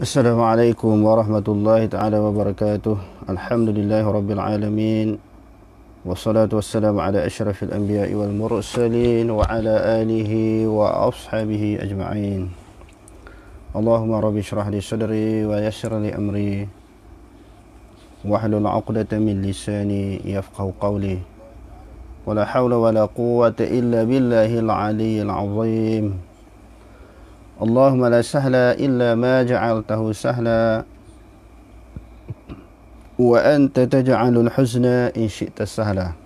السلام عليكم ورحمة الله تعالى وبركاته الحمد لله رب العالمين والصلاة والسلام على أشرف الأنبياء والمرسلين وعلى آله وأصحابه أجمعين اللهم رب اشرح لي صدري ويسر لي أمري واحلل عقدة من لساني يفقه قولي ولا حول ولا قوة إلا بالله العلي العظيم Allahumma la sahla illa ma ja'altahu sahla wa anta taj'alul huzna in syi'ta sahla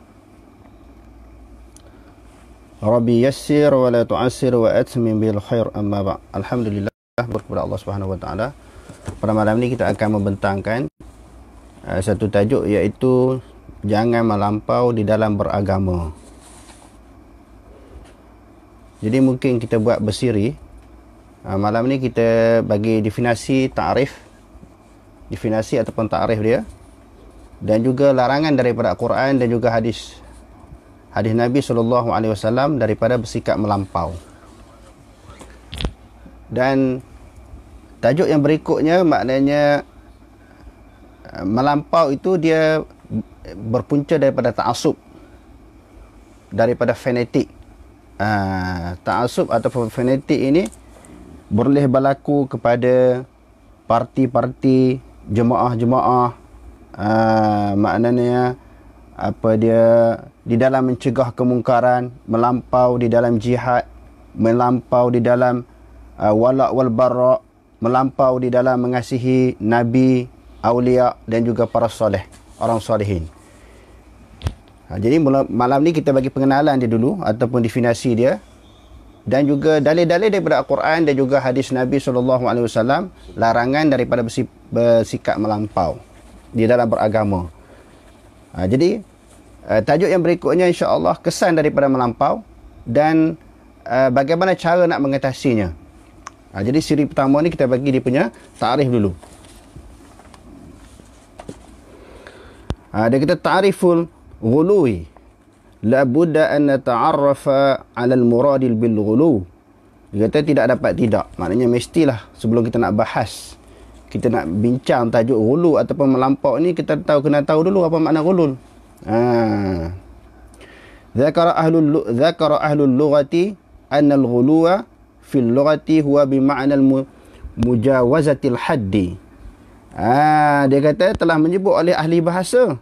Rabbi yassir wa la tu'assir wa atmim bil khair amma ba' Alhamdulillah kepada Allah Subhanahu wa taala pada malam ini kita akan membentangkan uh, satu tajuk iaitu jangan melampau di dalam beragama jadi mungkin kita buat bersiri Ah, malam ni kita bagi definasi ta'rif definasi ataupun ta'rif dia dan juga larangan daripada quran dan juga hadis hadis Nabi saw daripada bersikap melampau dan tajuk yang berikutnya maknanya ah, melampau itu dia berpunca daripada ta'assub daripada fanatik uh, ah, ta'assub ataupun fanatik ini boleh berlaku kepada parti-parti jemaah-jemaah ah, maknanya apa dia di dalam mencegah kemungkaran melampau di dalam jihad melampau di dalam uh, walak wal barra melampau di dalam mengasihi nabi aulia dan juga para soleh orang solehin ha, ah, jadi malam ni kita bagi pengenalan dia dulu ataupun definisi dia dan juga dalil-dalil daripada Al-Quran dan juga hadis Nabi SAW larangan daripada bersikap melampau di dalam beragama. Ha, jadi, uh, tajuk yang berikutnya insya Allah kesan daripada melampau dan uh, bagaimana cara nak mengatasinya. Ha, jadi, siri pertama ni kita bagi dia punya tarif dulu. Ha, dia kata, tariful gului la budda an nata'arrafa 'ala al-murad bil-ghulu. Dia kata tidak dapat tidak. Maknanya mestilah sebelum kita nak bahas kita nak bincang tajuk ghulu ataupun melampau ni kita tahu kena tahu dulu apa makna ghulul. Ha. Zakara ahlul zakara ahlul lughati an al-ghuluwa fi al-lughati huwa bi ma'na al-mujawazati al-haddi. ha, dia kata telah menyebut oleh ahli bahasa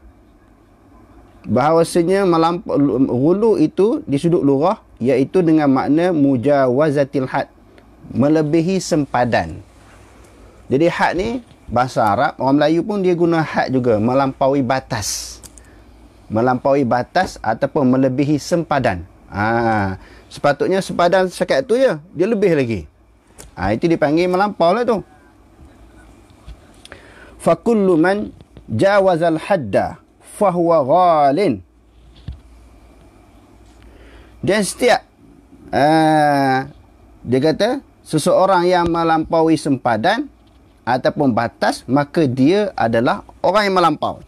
bahawasanya melamp- gulu itu di sudut lurah iaitu dengan makna mujawazatil had melebihi sempadan jadi had ni bahasa Arab orang Melayu pun dia guna had juga melampaui batas melampaui batas ataupun melebihi sempadan ha, sepatutnya sempadan sekat tu ya, dia lebih lagi ha, itu dipanggil melampau lah tu fakullu man jawazal haddah fahuwa ghalin. Dan setiap uh, dia kata seseorang yang melampaui sempadan ataupun batas maka dia adalah orang yang melampau.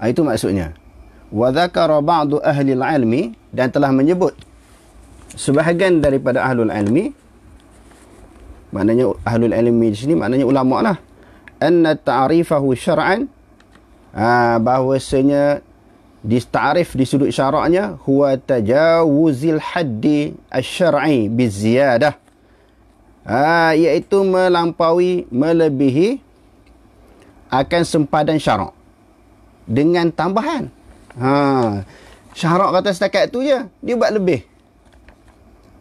Ah, itu maksudnya. Wa dhakara ba'du ahli al-ilmi dan telah menyebut sebahagian daripada ahli al-ilmi maknanya ahli al-ilmi di sini maknanya ulama lah anna ta'rifahu syar'an ah bahwasanya dista'rif di sudut syaraknya huwa tajawuzil haddi asy-syar'i biziyadah ha, ah iaitu melampaui melebihi akan sempadan syarak dengan tambahan ha syarak kata setakat tu je dia buat lebih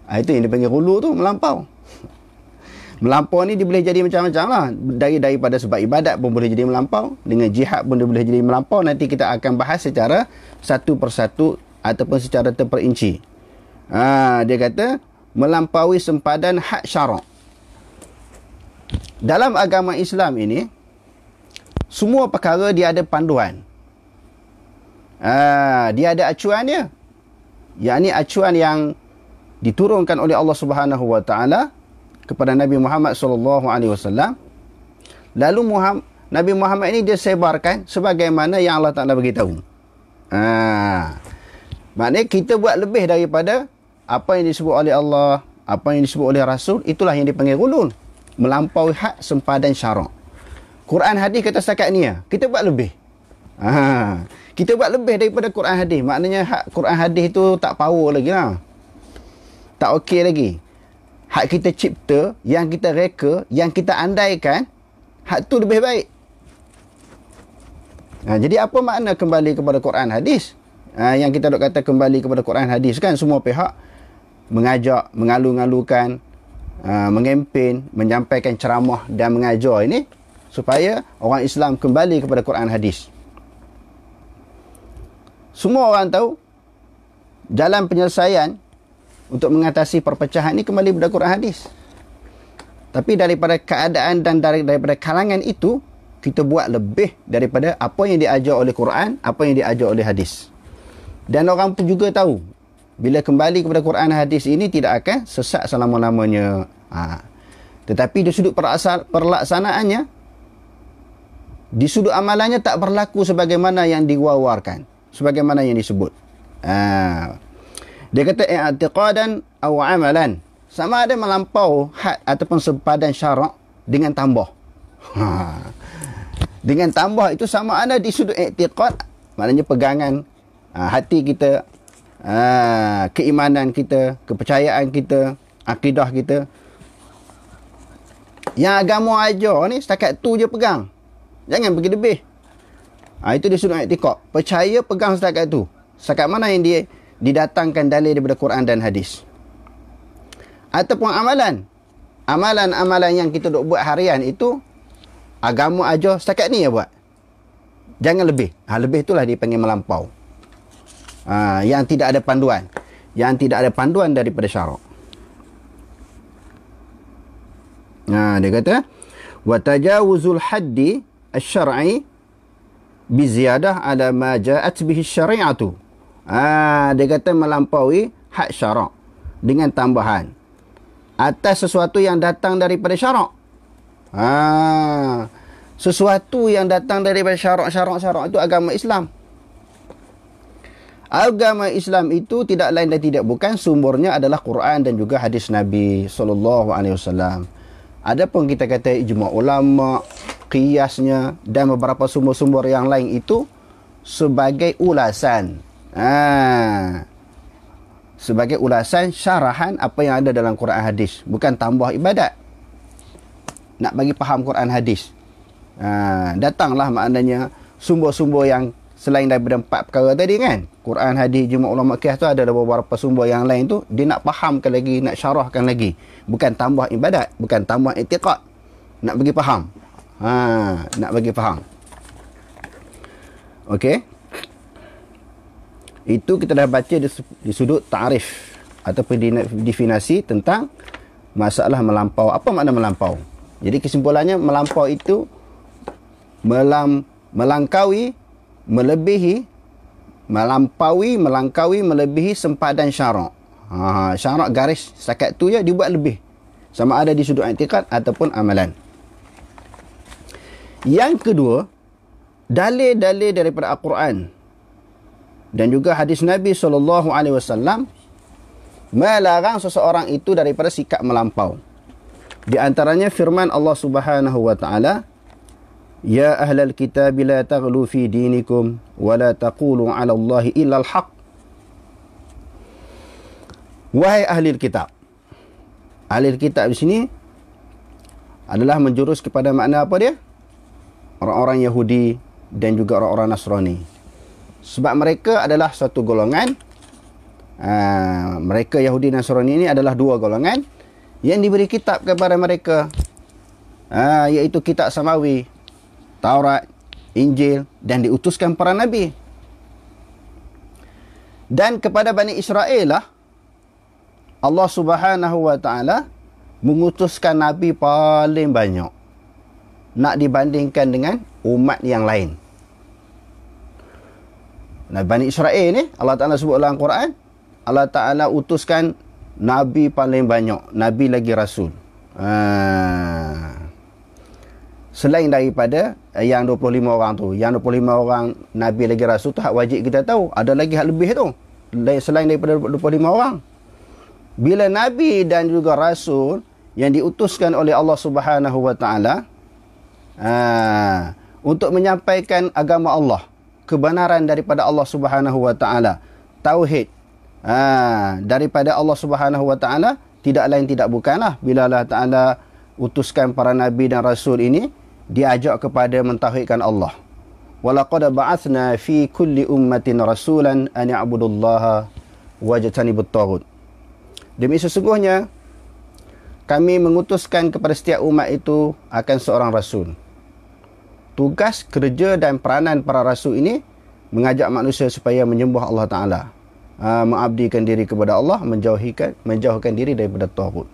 ah itu yang dipanggil rulu tu melampau melampau ni dia boleh jadi macam-macam lah dari daripada sebab ibadat pun boleh jadi melampau dengan jihad pun dia boleh jadi melampau nanti kita akan bahas secara satu persatu ataupun secara terperinci ha, dia kata melampaui sempadan hak syarak dalam agama Islam ini semua perkara dia ada panduan ha, dia ada acuan dia yang ni acuan yang diturunkan oleh Allah Subhanahu Wa Taala kepada Nabi Muhammad sallallahu alaihi wasallam. Lalu Muhammad, Nabi Muhammad ini dia sebarkan sebagaimana yang Allah Taala beritahu. Ha. Maknanya kita buat lebih daripada apa yang disebut oleh Allah, apa yang disebut oleh Rasul, itulah yang dipanggil ulul. Melampaui hak sempadan syarak. Quran hadis kata setakat ni, ya, kita buat lebih. Ha. Kita buat lebih daripada Quran hadis. Maknanya hak Quran hadis itu tak power lagi lah. Tak okey lagi hak kita cipta, yang kita reka, yang kita andaikan, hak tu lebih baik. Ha, jadi apa makna kembali kepada Quran hadis? Ha, yang kita dok kata kembali kepada Quran hadis kan semua pihak mengajak, mengalu-alukan, ha, mengempen, menyampaikan ceramah dan mengajar ini supaya orang Islam kembali kepada Quran hadis. Semua orang tahu jalan penyelesaian untuk mengatasi perpecahan ini kembali berdasar Quran hadis. Tapi daripada keadaan dan daripada kalangan itu, kita buat lebih daripada apa yang diajar oleh Quran, apa yang diajar oleh hadis. Dan orang pun juga tahu, bila kembali kepada Quran hadis ini tidak akan sesak selama-lamanya. Ha. Tetapi di sudut perasal, perlaksanaannya, di sudut amalannya tak berlaku sebagaimana yang diwawarkan, sebagaimana yang disebut. Haa. Dia kata i'tiqadan atau amalan. Sama ada melampau had ataupun sempadan syarak dengan tambah. Ha. Dengan tambah itu sama ada di sudut i'tiqad, maknanya pegangan uh, hati kita, uh, keimanan kita, kepercayaan kita, akidah kita. Yang agama ajar ni setakat tu je pegang. Jangan pergi lebih. Ha, itu di sudut i'tiqad. Percaya pegang setakat tu. Setakat mana yang dia didatangkan dalil daripada Quran dan hadis. Ataupun amalan. Amalan-amalan yang kita duk buat harian itu agama aja setakat ni ya buat. Jangan lebih. Ha, lebih itulah dipanggil melampau. Ha, yang tidak ada panduan. Yang tidak ada panduan daripada syarak. Ha, dia kata, وَتَجَاوُزُ الْحَدِّ الشَّرْعِي بِزِيَادَهْ عَلَى مَا جَاءَتْ بِهِ الشَّرِيعَةُ Ha, dia kata melampaui had syarak dengan tambahan atas sesuatu yang datang daripada syarak. Ha, sesuatu yang datang daripada syarak-syarak-syarak itu agama Islam. Agama Islam itu tidak lain dan tidak bukan sumbernya adalah Quran dan juga hadis Nabi sallallahu alaihi wasallam. Adapun kita kata ijma ulama, qiyasnya dan beberapa sumber-sumber yang lain itu sebagai ulasan Ha. Sebagai ulasan syarahan apa yang ada dalam Quran hadis, bukan tambah ibadat. Nak bagi faham Quran hadis. Ha. datanglah maknanya sumber-sumber yang selain daripada empat perkara tadi kan. Quran hadis jumaat ulama kias tu ada beberapa sumber yang lain tu dia nak fahamkan lagi, nak syarahkan lagi. Bukan tambah ibadat, bukan tambah i'tiqad. Nak bagi faham. Ha, nak bagi faham. Okey. Itu kita dah baca di, sudut tarif atau definasi tentang masalah melampau. Apa makna melampau? Jadi kesimpulannya melampau itu melam, melangkaui, melebihi, melampaui, melangkaui, melebihi sempadan syarak. Ha, syarak garis setakat tu ya dibuat lebih. Sama ada di sudut antikat ataupun amalan. Yang kedua, dalil-dalil daripada Al-Quran dan juga hadis Nabi saw melarang seseorang itu daripada sikap melampau. Di antaranya firman Allah Subhanahu "Ya ahlal kitab la taghlu fi dinikum wa la taqulu 'ala Allah illa al-haq." Wahai ahli kitab. Ahli kitab di sini adalah menjurus kepada makna apa dia? Orang-orang Yahudi dan juga orang-orang Nasrani sebab mereka adalah satu golongan uh, mereka Yahudi dan Nasrani ini adalah dua golongan yang diberi kitab kepada mereka uh, iaitu kitab Samawi Taurat Injil dan diutuskan para Nabi dan kepada Bani Israel lah Allah subhanahu wa ta'ala mengutuskan Nabi paling banyak nak dibandingkan dengan umat yang lain. Nah, Bani Israel ni, Allah Ta'ala sebut dalam Quran, Allah Ta'ala utuskan Nabi paling banyak. Nabi lagi Rasul. Ha. Selain daripada eh, yang 25 orang tu. Yang 25 orang Nabi lagi Rasul tu hak wajib kita tahu. Ada lagi hak lebih tu. Selain daripada 25 orang. Bila Nabi dan juga Rasul yang diutuskan oleh Allah Subhanahu Wa Taala ha, untuk menyampaikan agama Allah kebenaran daripada Allah Subhanahu wa taala tauhid ha daripada Allah Subhanahu wa taala tidak lain tidak bukanlah bila Allah taala utuskan para nabi dan rasul ini diajak kepada mentauhidkan Allah walaqad ba'athna fi kulli ummatin rasulan an ya'budullaha wajtanibut taghut demi sesungguhnya kami mengutuskan kepada setiap umat itu akan seorang rasul tugas kerja dan peranan para rasul ini mengajak manusia supaya menyembah Allah Taala, uh, mengabdikan diri kepada Allah, menjauhkan menjauhkan diri daripada tauhid.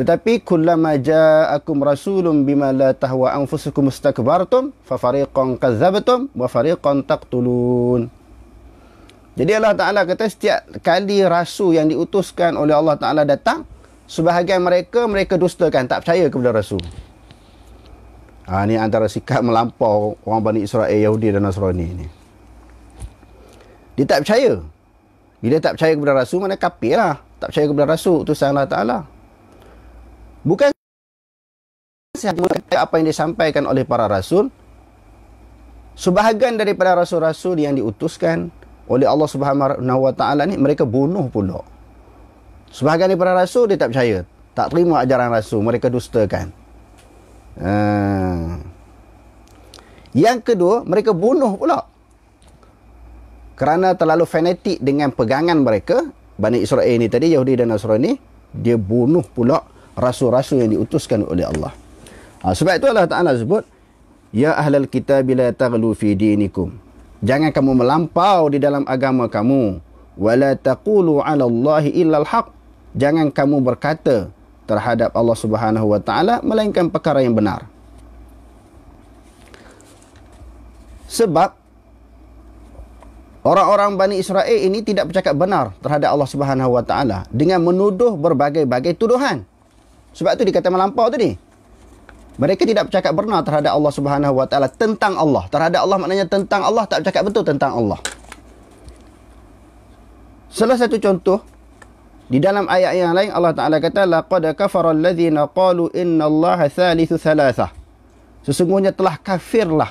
Tetapi kullama ja'akum rasulun bima la tahwa anfusukum istakbartum fa fariqan kadzabtum wa fariqan taqtulun. Jadi Allah Taala kata setiap kali rasul yang diutuskan oleh Allah Taala datang, sebahagian mereka mereka dustakan, tak percaya kepada rasul. Ah ha, ini antara sikap melampau orang Bani Israel Yahudi dan Nasrani ini. Dia tak percaya. Bila tak percaya kepada rasul mana kafir lah. Tak percaya kepada rasul tu Allah Taala. Bukan apa yang disampaikan oleh para rasul sebahagian daripada rasul-rasul yang diutuskan oleh Allah Subhanahu Wa Taala ni mereka bunuh pula. Sebahagian daripada rasul dia tak percaya, tak terima ajaran rasul, mereka dustakan. Ha. Yang kedua, mereka bunuh pula. Kerana terlalu fanatik dengan pegangan mereka, Bani Israel ni tadi, Yahudi dan Nasrani ni, dia bunuh pula rasul-rasul yang diutuskan oleh Allah. Ha, sebab itu Allah Ta'ala sebut, Ya ahlal kitab bila taglu fi dinikum. Jangan kamu melampau di dalam agama kamu. Wala taqulu ala Allahi illa haq Jangan kamu berkata terhadap Allah Subhanahu wa taala melainkan perkara yang benar. Sebab orang-orang Bani Israel ini tidak bercakap benar terhadap Allah Subhanahu wa taala dengan menuduh berbagai-bagai tuduhan. Sebab tu dikatakan melampau tadi. Mereka tidak bercakap benar terhadap Allah Subhanahu wa taala tentang Allah. Terhadap Allah maknanya tentang Allah tak bercakap betul tentang Allah. Salah satu contoh di dalam ayat yang lain Allah Taala kata laqad kafara alladhina qalu inna Allah thalithu thalathah. Sesungguhnya telah kafirlah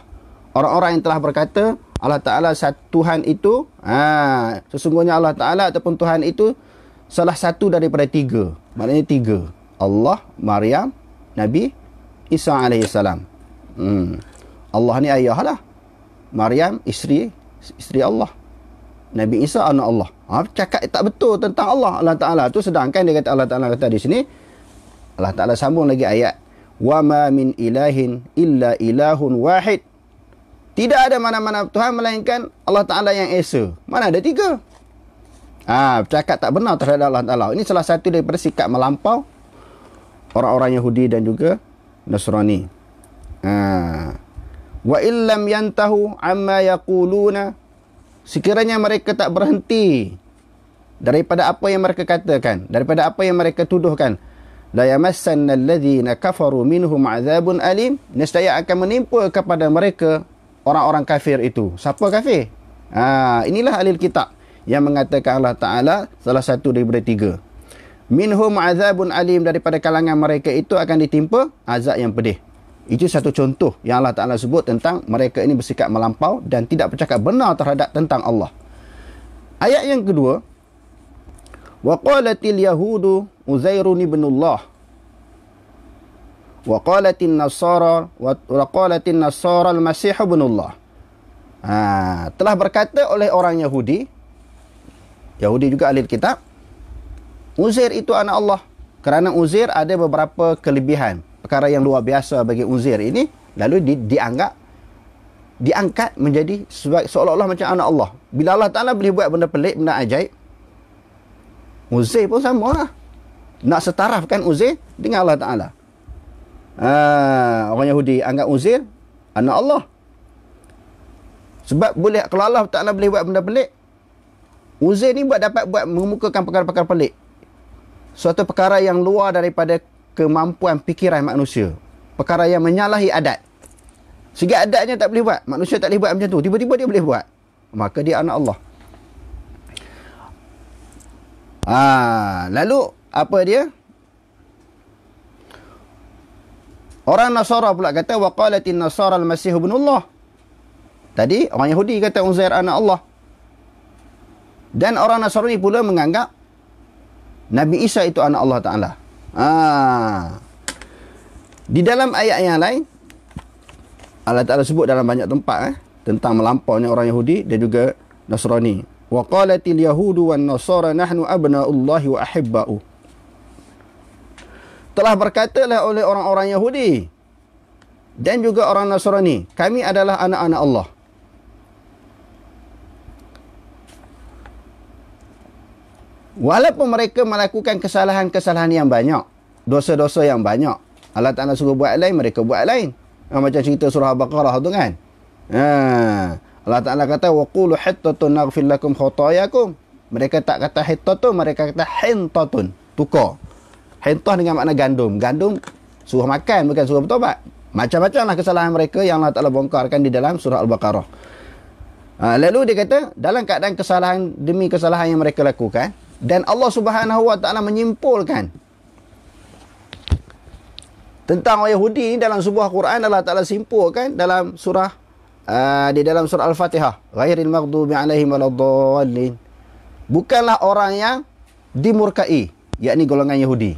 orang-orang yang telah berkata Allah Taala satu Tuhan itu ha sesungguhnya Allah Taala ataupun Tuhan itu salah satu daripada tiga. Maknanya tiga. Allah, Maryam, Nabi Isa alaihi salam. Hmm. Allah ni ayahlah. Maryam isteri isteri Allah. Nabi Isa anak Allah. Ha, cakap tak betul tentang Allah Allah Taala tu sedangkan dia kata Allah Taala kata di sini Allah Taala sambung lagi ayat wa ma min ilahin illa ilahun wahid tidak ada mana-mana Tuhan melainkan Allah Taala yang esa mana ada tiga ah ha, cakap tak benar terhadap Allah Taala ini salah satu daripada sikap melampau orang-orang Yahudi dan juga Nasrani ah ha. wa illam yantahu amma yaquluna sekiranya mereka tak berhenti daripada apa yang mereka katakan, daripada apa yang mereka tuduhkan, la yamassanna alladhina kafaru minhum azabun alim, nescaya akan menimpa kepada mereka orang-orang kafir itu. Siapa kafir? Ha, inilah alil kitab yang mengatakan Allah Ta'ala salah satu daripada tiga. Minhum azabun alim daripada kalangan mereka itu akan ditimpa azab yang pedih. Itu satu contoh yang Allah Ta'ala sebut tentang mereka ini bersikap melampau dan tidak bercakap benar terhadap tentang Allah. Ayat yang kedua, وَقَالَتِ الْيَهُودُ أُزَيْرٌ إِبْنُ اللَّهِ وَقَالَتِ النَّصَارَ وَقَالَتِ النَّصَارَ الْمَسِيحُ بِنُ اللَّهِ ha, Telah berkata oleh orang Yahudi, Yahudi juga ahli kitab, Uzair itu anak Allah. Kerana Uzair ada beberapa kelebihan perkara yang luar biasa bagi Uzir ini lalu di, dianggap diangkat menjadi seolah-olah macam anak Allah. Bila Allah Taala boleh buat benda pelik, benda ajaib, Uzir pun sama lah. Nak setarafkan Uzir dengan Allah Taala. Ah, ha, orang Yahudi anggap Uzir anak Allah. Sebab boleh kalau Allah Taala boleh buat benda pelik, Uzir ni buat dapat buat mengemukakan perkara-perkara pelik. Suatu perkara yang luar daripada kemampuan fikiran manusia. Perkara yang menyalahi adat. Segi adatnya tak boleh buat. Manusia tak boleh buat macam tu. Tiba-tiba dia boleh buat. Maka dia anak Allah. Ah, ha, lalu apa dia? Orang Nasara pula kata wa qalatin Nasara al-Masih Allah. Tadi orang Yahudi kata Uzair anak Allah. Dan orang Nasrani pula menganggap Nabi Isa itu anak Allah Taala. Ha. Di dalam ayat yang lain, Allah Ta'ala sebut dalam banyak tempat eh, tentang melampaunya orang Yahudi dan juga Nasrani. Wa qalatil yahudu wan nasara nahnu Allah wa ahibba'u. Telah berkatalah oleh orang-orang Yahudi dan juga orang Nasrani, kami adalah anak-anak Allah. Walaupun mereka melakukan kesalahan-kesalahan yang banyak. Dosa-dosa yang banyak. Allah Ta'ala suruh buat lain, mereka buat lain. Ha, macam cerita surah Al-Baqarah tu kan. Ha. Allah Ta'ala kata, وَقُولُ حِتَّةٌ نَغْفِرْ لَكُمْ خَطَيَكُمْ Mereka tak kata hitatun, mereka kata hintatun. Tukar. Hintah dengan makna gandum. Gandum suruh makan, bukan suruh bertobat. Macam-macamlah kesalahan mereka yang Allah Ta'ala bongkarkan di dalam surah Al-Baqarah. Ha, lalu dia kata, dalam keadaan kesalahan demi kesalahan yang mereka lakukan, dan Allah Subhanahu Wa Taala menyimpulkan tentang orang Yahudi ini dalam sebuah Quran Allah Taala simpulkan dalam surah uh, di dalam surah Al-Fatihah ghairil maghdubi alaihim waladdallin bukanlah orang yang dimurkai yakni golongan Yahudi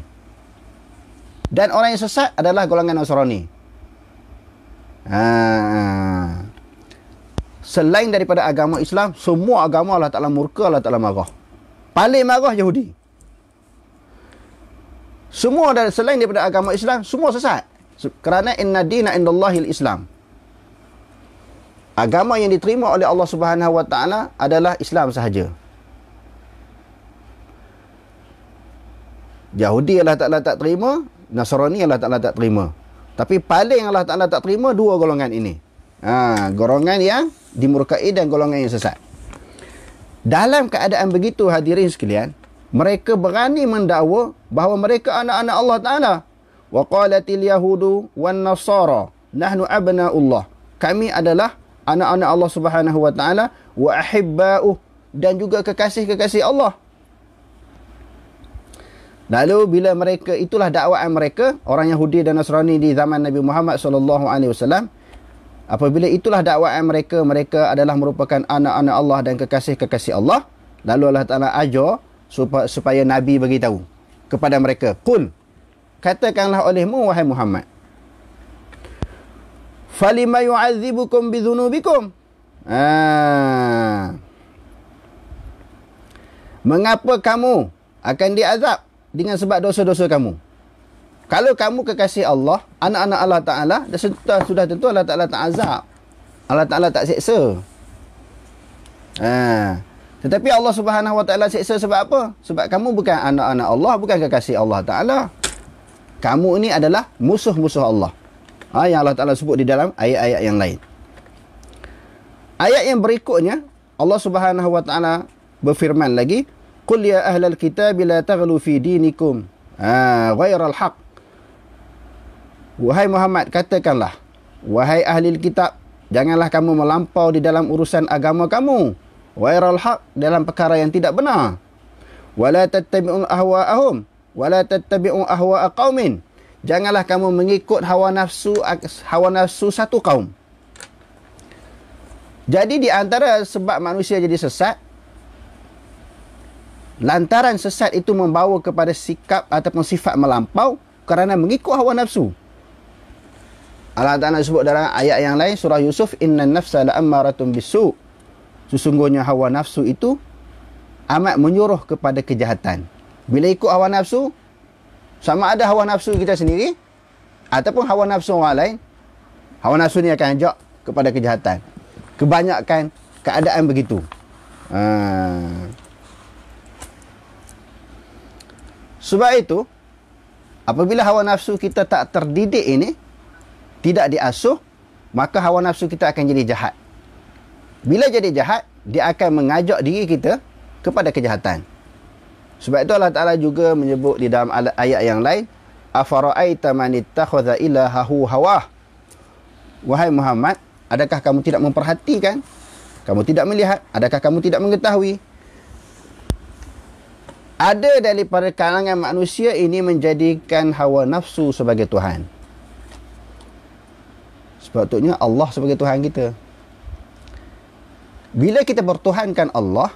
dan orang yang sesat adalah golongan Nasrani uh, selain daripada agama Islam semua agama Allah Taala murka Allah Taala marah paling marah Yahudi. Semua dari selain daripada agama Islam, semua sesat. Kerana inna dina indallahi islam Agama yang diterima oleh Allah Subhanahu wa taala adalah Islam sahaja. Yahudi Allah Ta'ala tak terima, Nasrani Allah Ta'ala tak terima. Tapi paling Allah Ta'ala tak terima dua golongan ini. Ha, golongan yang dimurkai dan golongan yang sesat. Dalam keadaan begitu hadirin sekalian, mereka berani mendakwa bahawa mereka anak-anak Allah Ta'ala. Wa qalatil yahudu wa nasara. Nahnu abna'ullah. Kami adalah anak-anak Allah Subhanahu wa taala wa ahibba'u dan juga kekasih-kekasih Allah. Lalu bila mereka itulah dakwaan mereka orang Yahudi dan Nasrani di zaman Nabi Muhammad sallallahu alaihi wasallam Apabila itulah dakwaan mereka, mereka adalah merupakan anak-anak Allah dan kekasih-kekasih Allah. Lalu Allah Ta'ala ajar supaya, supaya Nabi beritahu kepada mereka. Qul, katakanlah olehmu wahai Muhammad. Falima yu'adzibukum bidhunubikum. Ha. Mengapa kamu akan diazab dengan sebab dosa-dosa kamu? Kalau kamu kekasih Allah, anak-anak Allah Ta'ala, dah sudah, tentu Allah Ta'ala tak azab. Allah Ta'ala tak seksa. Ha. Tetapi Allah Subhanahu Wa Ta'ala seksa sebab apa? Sebab kamu bukan anak-anak Allah, bukan kekasih Allah Ta'ala. Kamu ini adalah musuh-musuh Allah. Ha, yang Allah Ta'ala sebut di dalam ayat-ayat yang lain. Ayat yang berikutnya, Allah Subhanahu Wa Ta'ala berfirman lagi, Qul ya ahlal kitab la taghlu fi dinikum. Ha, ghairal haqq. Wahai Muhammad, katakanlah. Wahai ahli kitab, janganlah kamu melampau di dalam urusan agama kamu. Wairal haq dalam perkara yang tidak benar. Wala tattabi'un ahwa'ahum. Wala tattabi'un ahwa'aqawmin. Janganlah kamu mengikut hawa nafsu hawa nafsu satu kaum. Jadi di antara sebab manusia jadi sesat, lantaran sesat itu membawa kepada sikap ataupun sifat melampau kerana mengikut hawa nafsu. Allah Ta'ala sebut dalam ayat yang lain surah Yusuf inna nafsa la'ammaratun bisu sesungguhnya hawa nafsu itu amat menyuruh kepada kejahatan bila ikut hawa nafsu sama ada hawa nafsu kita sendiri ataupun hawa nafsu orang lain hawa nafsu ni akan ajak kepada kejahatan kebanyakan keadaan begitu ha. sebab itu apabila hawa nafsu kita tak terdidik ini tidak diasuh, maka hawa nafsu kita akan jadi jahat. Bila jadi jahat, dia akan mengajak diri kita kepada kejahatan. Sebab itu Allah Ta'ala juga menyebut di dalam ayat yang lain, أَفَرَأَيْتَ مَنِ اتَّخَذَ إِلَهَهُ هَوَاهُ Wahai Muhammad, adakah kamu tidak memperhatikan? Kamu tidak melihat? Adakah kamu tidak mengetahui? Ada daripada kalangan manusia ini menjadikan hawa nafsu sebagai Tuhan sepatutnya Allah sebagai Tuhan kita. Bila kita bertuhankan Allah,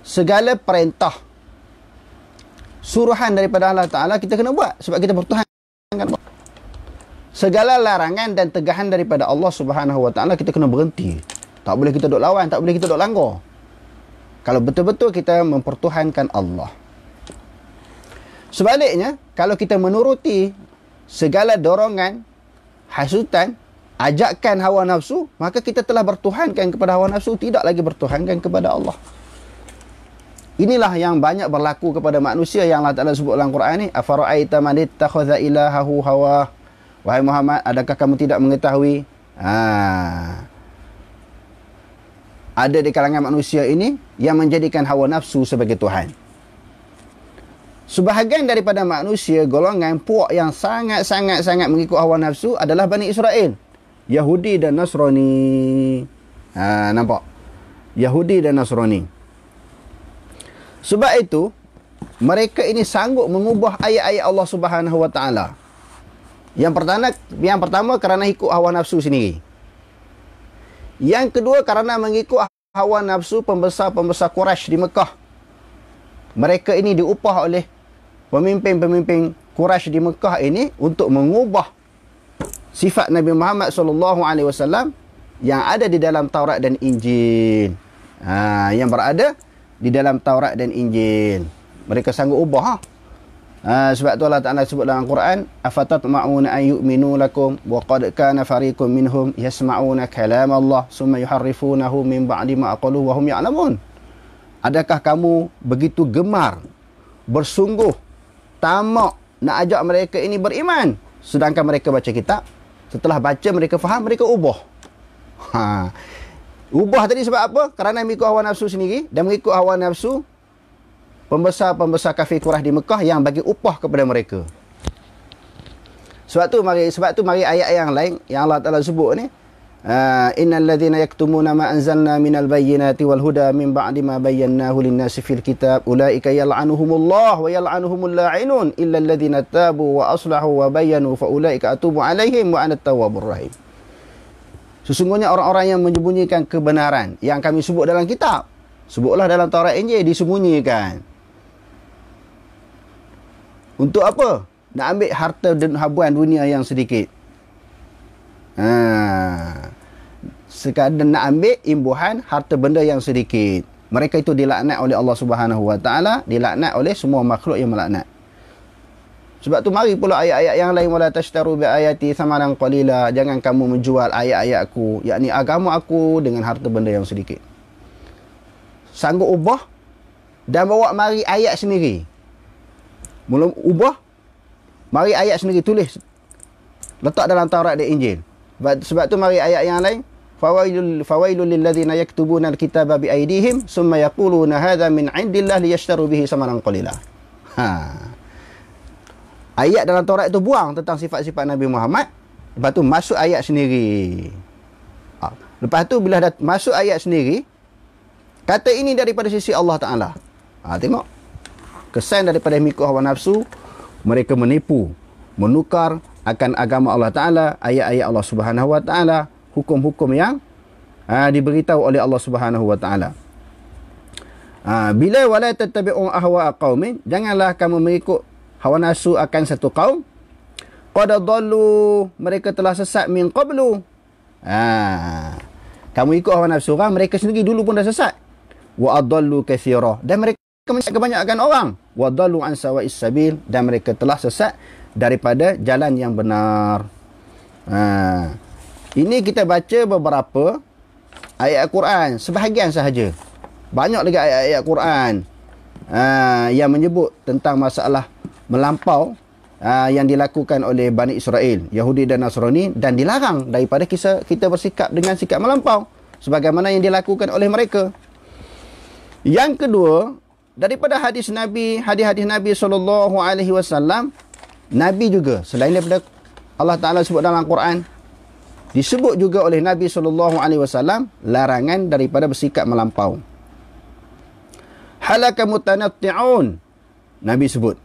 segala perintah, suruhan daripada Allah Ta'ala kita kena buat sebab kita bertuhankan Allah. Segala larangan dan tegahan daripada Allah Subhanahu Wa Ta'ala kita kena berhenti. Tak boleh kita duduk lawan, tak boleh kita duduk langgar. Kalau betul-betul kita mempertuhankan Allah. Sebaliknya, kalau kita menuruti segala dorongan hasutan ajakkan hawa nafsu maka kita telah bertuhankan kepada hawa nafsu tidak lagi bertuhankan kepada Allah Inilah yang banyak berlaku kepada manusia yang Allah Taala sebut dalam Quran ni afara'aita man ittakhadha ilahahu hawa wahai Muhammad adakah kamu tidak mengetahui ha ada di kalangan manusia ini yang menjadikan hawa nafsu sebagai tuhan Sebahagian daripada manusia, golongan puak yang sangat-sangat-sangat mengikut hawa nafsu adalah Bani Israel. Yahudi dan Nasrani. Ha, nampak? Yahudi dan Nasrani. Sebab itu, mereka ini sanggup mengubah ayat-ayat Allah Subhanahu Wa Yang pertama, yang pertama kerana ikut hawa nafsu sendiri. Yang kedua kerana mengikut hawa nafsu pembesar-pembesar Quraisy di Mekah. Mereka ini diupah oleh pemimpin-pemimpin Quraisy di Mekah ini untuk mengubah sifat Nabi Muhammad sallallahu alaihi wasallam yang ada di dalam Taurat dan Injil. Ha, yang berada di dalam Taurat dan Injil. Mereka sanggup ubah. Ha? Ha, sebab tu Allah Ta'ala sebut dalam Quran afatat ma'una an yu'minu lakum wa qad kana fariqun minhum yasma'una kalam Allah summa yuharrifunahu min ba'di ma aqalu wa hum ya'lamun adakah kamu begitu gemar bersungguh tamak nak ajak mereka ini beriman. Sedangkan mereka baca kitab, setelah baca mereka faham, mereka ubah. Ha. Ubah tadi sebab apa? Kerana mengikut hawa nafsu sendiri dan mengikut hawa nafsu pembesar-pembesar kafir Quraisy di Mekah yang bagi upah kepada mereka. Sebab tu mari sebab tu mari ayat yang lain yang Allah Taala sebut ni إن الذين يكتمون ما أنزلنا من البينات والهدى من بعد ما بيناه للناس في الكتاب أولئك يلعنهم Illa ويلعنهم tabu wa aslahu wa وأصلحوا وبينوا atubu alaihim wa وأنا التواب rahim. Sesungguhnya orang-orang yang menyembunyikan kebenaran yang kami sebut dalam kitab. Sebutlah dalam Taurat Injil disembunyikan. Untuk apa? Nak ambil harta dan habuan dunia yang sedikit. sekadar nak ambil imbuhan harta benda yang sedikit. Mereka itu dilaknat oleh Allah Subhanahu Wa Taala, dilaknat oleh semua makhluk yang melaknat. Sebab tu mari pula ayat-ayat yang lain wala tashtaru bi ayati samaran qalila, jangan kamu menjual ayat-ayatku, yakni agama aku dengan harta benda yang sedikit. Sanggup ubah dan bawa mari ayat sendiri. Mula ubah mari ayat sendiri tulis letak dalam Taurat dan Injil. Sebab, sebab tu mari ayat yang lain fawailul fawailul lilladzina yaktubuna alkitaba bi aydihim summa yaquluna hadha min indillah liyashtaru bihi samaran qalila ha ayat dalam Taurat itu buang tentang sifat-sifat Nabi Muhammad lepas tu masuk ayat sendiri ha. lepas tu bila dah masuk ayat sendiri kata ini daripada sisi Allah Taala ha tengok kesan daripada mengikut hawa nafsu mereka menipu menukar akan agama Allah Taala ayat-ayat Allah Subhanahu Wa Taala hukum-hukum yang ha, diberitahu oleh Allah Subhanahu Wa Taala. Ha, bila wala tattabi'u ahwa qaumin janganlah kamu mengikut hawa nafsu akan satu kaum qad dallu mereka telah sesat min qablu ha, kamu ikut hawa nafsu orang mereka sendiri dulu pun dah sesat wa adallu kathira dan mereka menyesatkan kebanyakan orang wa dallu an sawa'is sabil dan mereka telah sesat daripada jalan yang benar ha, ini kita baca beberapa ayat Quran, sebahagian sahaja. Banyak lagi ayat-ayat Quran uh, ah, yang menyebut tentang masalah melampau uh, yang dilakukan oleh Bani Israel, Yahudi dan Nasrani dan dilarang daripada kita, kita bersikap dengan sikap melampau sebagaimana yang dilakukan oleh mereka. Yang kedua, daripada hadis Nabi, hadis-hadis Nabi saw Nabi juga selain daripada Allah Taala sebut dalam Quran, disebut juga oleh Nabi sallallahu alaihi wasallam larangan daripada bersikap melampau. Halaka mutanatti'un. Nabi sebut.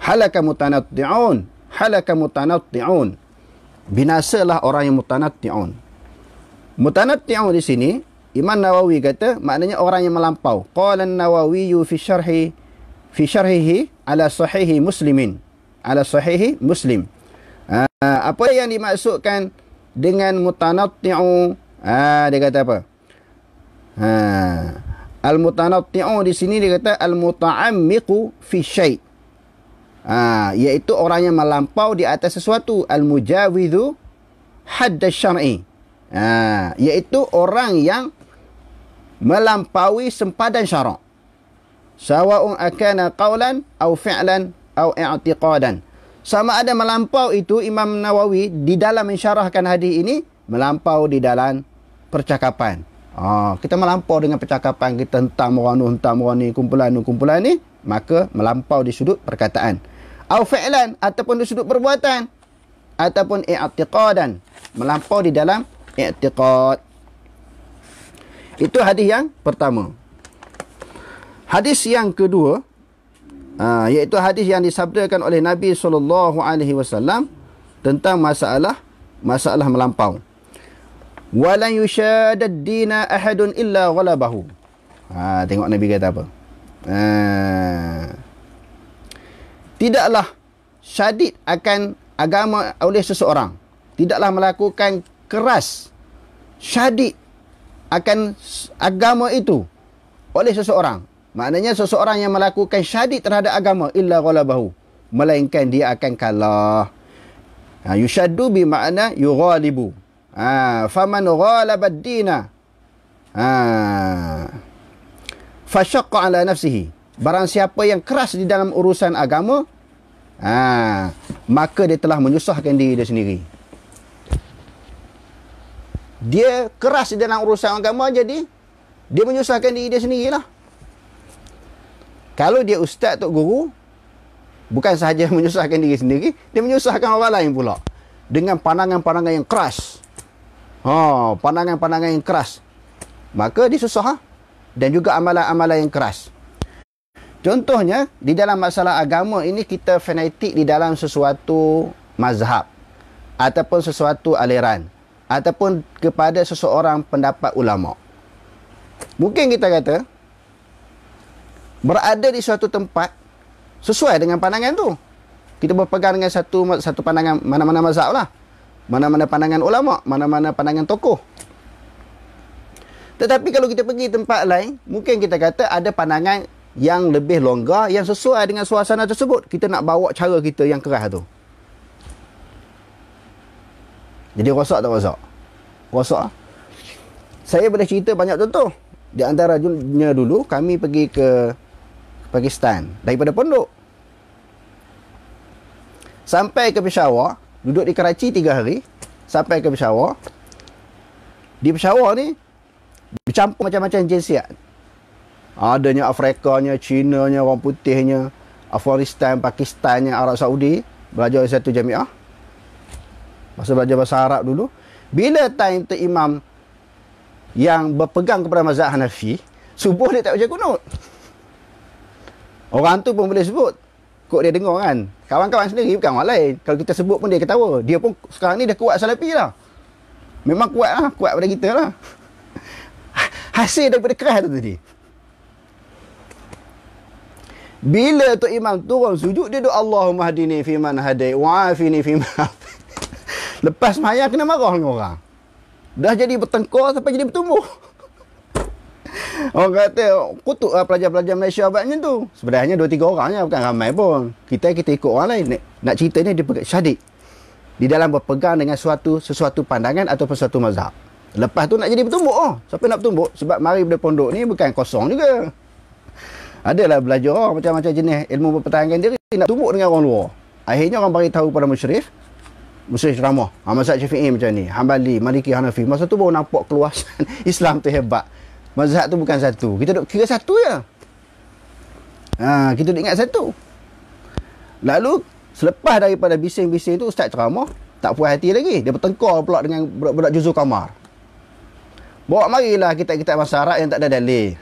Halaka mutanatti'un. Halaka mutanatti'un. Binasalah orang yang mutanatti'un. Mutanatti'un di sini Imam Nawawi kata maknanya orang yang melampau. Qala nawawi fi syarhi fi syarhihi ala sahihi Muslimin. Ala sahihi Muslim. Uh, apa yang dimaksudkan dengan mutanatti'u. Ha, dia kata apa? Ha. Al-mutanatti'u di sini dia kata al-muta'ammiqu fi syai'. Ha, iaitu orang yang melampau di atas sesuatu. Al-mujawidhu hadd syar'i. Ha, iaitu orang yang melampaui sempadan syarak. Sawa'un akana qawlan au fi'lan au i'tiqadan sama ada melampau itu Imam Nawawi di dalam mensyarahkan hadis ini melampau di dalam percakapan. Ah, oh, kita melampau dengan percakapan kita tentang muranu tentang murani kumpulan ni kumpulan ni maka melampau di sudut perkataan. Au fi'lan ataupun di sudut perbuatan ataupun i'tiqadan melampau di dalam i'tiqad. Itu hadis yang pertama. Hadis yang kedua uh, iaitu hadis yang disabdakan oleh Nabi sallallahu alaihi wasallam tentang masalah masalah melampau. Walan yushadad dina ahadun illa ghalabahu. Ha tengok Nabi kata apa? Ha. Tidaklah syadid akan agama oleh seseorang. Tidaklah melakukan keras syadid akan agama itu oleh seseorang Maknanya seseorang yang melakukan syadid terhadap agama illa ghalabahu melainkan dia akan kalah. Ha yushaddu bi makna yughalibu. Ha faman ghalaba dina Ha fashaqqa ala nafsihi. Barang siapa yang keras di dalam urusan agama ha maka dia telah menyusahkan diri dia sendiri. Dia keras di dalam urusan agama jadi dia menyusahkan diri dia sendirilah. Kalau dia ustaz tok guru, bukan sahaja menyusahkan diri sendiri, dia menyusahkan orang lain pula. Dengan pandangan-pandangan yang keras. Oh, pandangan-pandangan yang keras. Maka dia susah. Dan juga amalan-amalan yang keras. Contohnya, di dalam masalah agama ini kita fanatik di dalam sesuatu mazhab. Ataupun sesuatu aliran. Ataupun kepada seseorang pendapat ulama. Mungkin kita kata, berada di suatu tempat sesuai dengan pandangan tu. Kita berpegang dengan satu satu pandangan mana-mana mazhab lah. Mana-mana pandangan ulama, mana-mana pandangan tokoh. Tetapi kalau kita pergi tempat lain, mungkin kita kata ada pandangan yang lebih longgar yang sesuai dengan suasana tersebut. Kita nak bawa cara kita yang keras tu. Jadi rosak tak rosak? Rosak. Saya boleh cerita banyak contoh. Di antaranya dulu kami pergi ke Pakistan daripada pondok sampai ke Peshawar duduk di Karachi tiga hari sampai ke Peshawar di Peshawar ni bercampur macam-macam jenisiat adanya Afrikanya Cina nya orang putihnya Afghanistan Pakistannya Arab Saudi belajar di satu jamiah masa belajar bahasa Arab dulu bila time tu imam yang berpegang kepada mazhab Hanafi subuh dia tak baca kunut Orang tu pun boleh sebut Kok dia dengar kan Kawan-kawan sendiri bukan orang lain Kalau kita sebut pun dia ketawa Dia pun sekarang ni dah kuat salapi lah Memang kuat lah Kuat pada kita lah Hasil daripada keras tu tadi Bila tu imam turun sujud Dia doa Allahumma hadini fiman hadai Wa'afini fiman Lepas mayat kena marah dengan orang Dah jadi bertengkar sampai jadi bertumbuh orang kata kutuk lah pelajar-pelajar Malaysia buat macam tu. Sebenarnya dua tiga orang je bukan ramai pun. Kita kita ikut orang lain. Nak, nak cerita ni dia pegang syadid. Di dalam berpegang dengan suatu sesuatu pandangan atau sesuatu mazhab. Lepas tu nak jadi bertumbuk oh. Siapa nak bertumbuk? Sebab mari pada pondok ni bukan kosong juga. Adalah belajar orang macam-macam jenis ilmu pertahanan diri nak tumbuk dengan orang luar. Akhirnya orang bagi tahu pada musyrif Musyrif ramah. Ha, ah, Masyarakat Syafi'i macam ni. Hanbali, Maliki, Hanafi. Masa tu baru nampak keluasan Islam tu hebat mazhab tu bukan satu. Kita duk kira satu je. Ha, kita duk ingat satu. Lalu, selepas daripada bising-bising tu, Ustaz ceramah, tak puas hati lagi. Dia bertengkar pula dengan budak-budak juzul kamar. Bawa marilah kitab-kitab masyarakat yang tak ada dalil.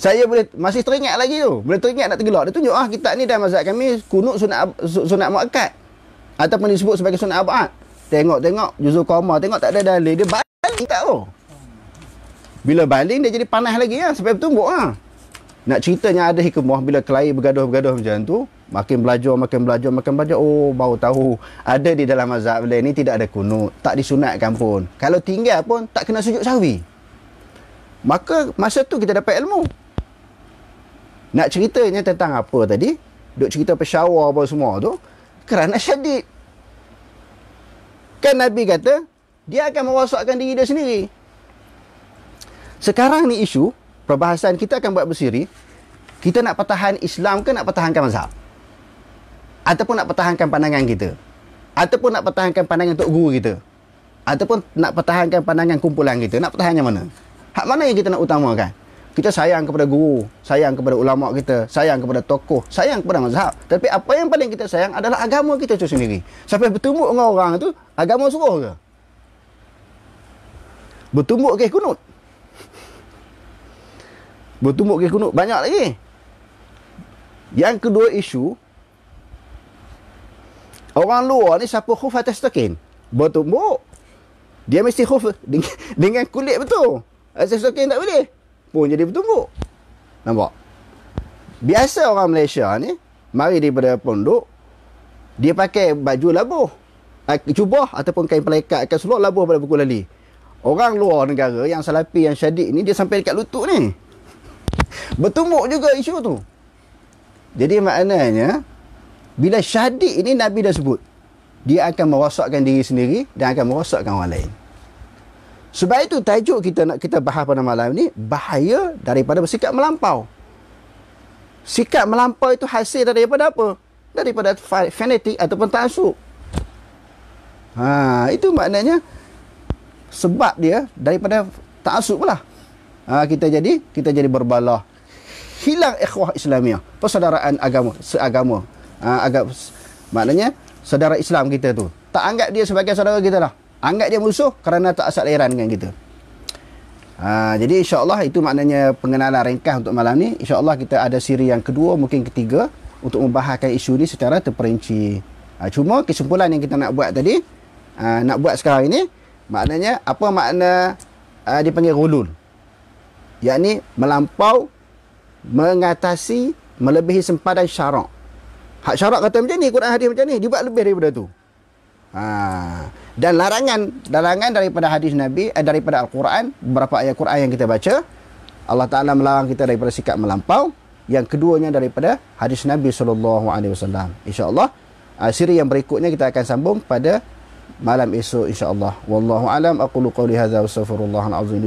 Saya boleh masih teringat lagi tu. Boleh teringat nak tergelak. Dia tunjuk ah kitab ni dah mazhab kami kunut sunat sunat muakkad ataupun disebut sebagai sunat abad. Tengok-tengok juzul kamar, tengok tak ada dalil dia balik tak tu. Oh. Bila baling dia jadi panas lagi ya. Ah. Sampai bertumbuk ha. Ah. Nak ceritanya ada hikmah bila kelahi bergaduh-bergaduh macam tu. Makin belajar, makin belajar, makin belajar. Oh, baru tahu. Ada di dalam mazhab beliau ni tidak ada kunut. Tak disunatkan pun. Kalau tinggal pun tak kena sujud sawi. Maka masa tu kita dapat ilmu. Nak ceritanya tentang apa tadi? Duk cerita pesyawar apa semua tu. Kerana syadid. Kan Nabi kata, dia akan merosakkan diri dia sendiri. Sekarang ni isu perbahasan kita akan buat bersiri kita nak pertahan Islam ke nak pertahankan mazhab? Ataupun nak pertahankan pandangan kita? Ataupun nak pertahankan pandangan tok guru kita? Ataupun nak pertahankan pandangan kumpulan kita? Nak pertahankan yang mana? Hak mana yang kita nak utamakan? Kita sayang kepada guru, sayang kepada ulama kita, sayang kepada tokoh, sayang kepada mazhab. Tapi apa yang paling kita sayang adalah agama kita itu sendiri. Sampai bertumbuk dengan orang itu, agama suruh ke? Bertumbuk ke kunut? Bertumbuk kes kunut banyak lagi. Yang kedua isu orang luar ni siapa khuf atas token? Bertumbuk. Dia mesti khuf dengan kulit betul. Atas token tak boleh. Pun jadi bertumbuk. Nampak? Biasa orang Malaysia ni mari daripada pondok dia pakai baju labuh. Ah, cubah ataupun kain pelekat akan seluruh labuh pada buku lali. Orang luar negara yang salapi yang syadik ni dia sampai dekat lutut ni. Bertumbuk juga isu tu. Jadi maknanya, bila syadid ini Nabi dah sebut, dia akan merosakkan diri sendiri dan akan merosakkan orang lain. Sebab itu tajuk kita nak kita bahas pada malam ini bahaya daripada bersikap melampau. Sikap melampau itu hasil daripada apa? Daripada fanatik ataupun taksub. Ha, itu maknanya sebab dia daripada taksub lah ha, kita jadi kita jadi berbalah hilang ikhwah islamiah persaudaraan agama seagama ha, agak maknanya saudara Islam kita tu tak anggap dia sebagai saudara kita lah anggap dia musuh kerana tak asal airan dengan kita ha, jadi insyaAllah itu maknanya pengenalan ringkas untuk malam ni insyaAllah kita ada siri yang kedua mungkin ketiga untuk membahaskan isu ni secara terperinci ha, cuma kesimpulan yang kita nak buat tadi ha, nak buat sekarang ini maknanya apa makna uh, dipanggil rulun ia ni melampau mengatasi melebihi sempadan syarak. Hak syarak kata macam ni, Quran hadis macam ni, dia buat lebih daripada tu. Ha. Dan larangan, larangan daripada hadis Nabi, eh, daripada Al-Quran, beberapa ayat Quran yang kita baca, Allah Ta'ala melarang kita daripada sikap melampau. Yang keduanya daripada hadis Nabi SAW. InsyaAllah, ah, siri yang berikutnya kita akan sambung pada malam esok insyaAllah. Wallahu alam, aku luqawli hadha wa sallafurullahan azim li